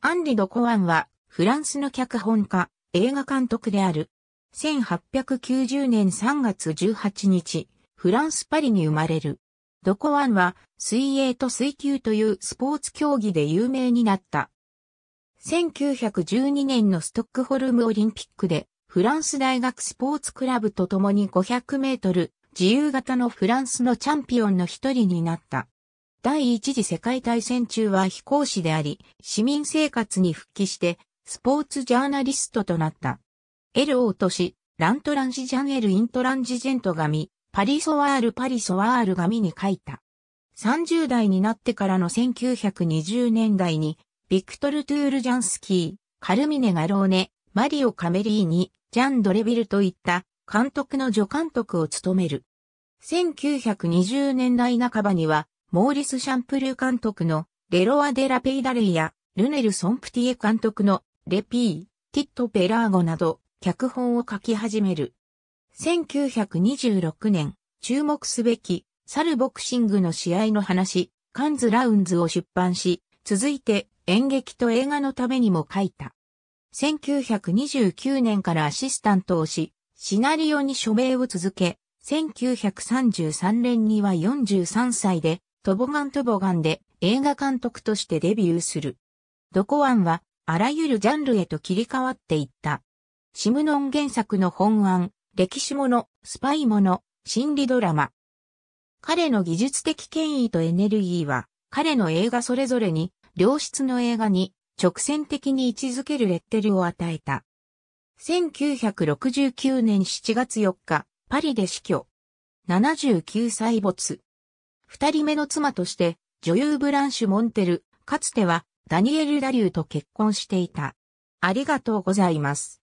アンリ・ド・コワンは、フランスの脚本家、映画監督である。1890年3月18日、フランス・パリに生まれる。ド・コワンは、水泳と水球というスポーツ競技で有名になった。1912年のストックホルムオリンピックで、フランス大学スポーツクラブと共に500メートル、自由形のフランスのチャンピオンの一人になった。第一次世界大戦中は飛行士であり、市民生活に復帰して、スポーツジャーナリストとなった。エルオートラントランジジャンエルイントランジジェント紙、パリソワールパリソワール紙に書いた。30代になってからの1920年代に、ビクトル・トゥール・ジャンスキー、カルミネ・ガローネ、マリオ・カメリーニ、ジャン・ドレビルといった監督の助監督を務める。1920年代半ばにはモーリス・シャンプルー監督のレロア・デラ・ペイダレイやルネル・ソンプティエ監督のレピー、ティット・ペラーゴなど脚本を書き始める。1926年、注目すべきサルボクシングの試合の話、カンズ・ラウンズを出版し、続いて演劇と映画のためにも書いた。1929年からアシスタントをし、シナリオに署名を続け、1933年には43歳でトボガントボガンで映画監督としてデビューする。ドコアンはあらゆるジャンルへと切り替わっていった。シムノン原作の本案、歴史もの、スパイもの、心理ドラマ。彼の技術的権威とエネルギーは、彼の映画それぞれに、良質の映画に直線的に位置づけるレッテルを与えた。1969年7月4日、パリで死去。79歳没。二人目の妻として、女優ブランシュ・モンテル、かつてはダニエル・ダリューと結婚していた。ありがとうございます。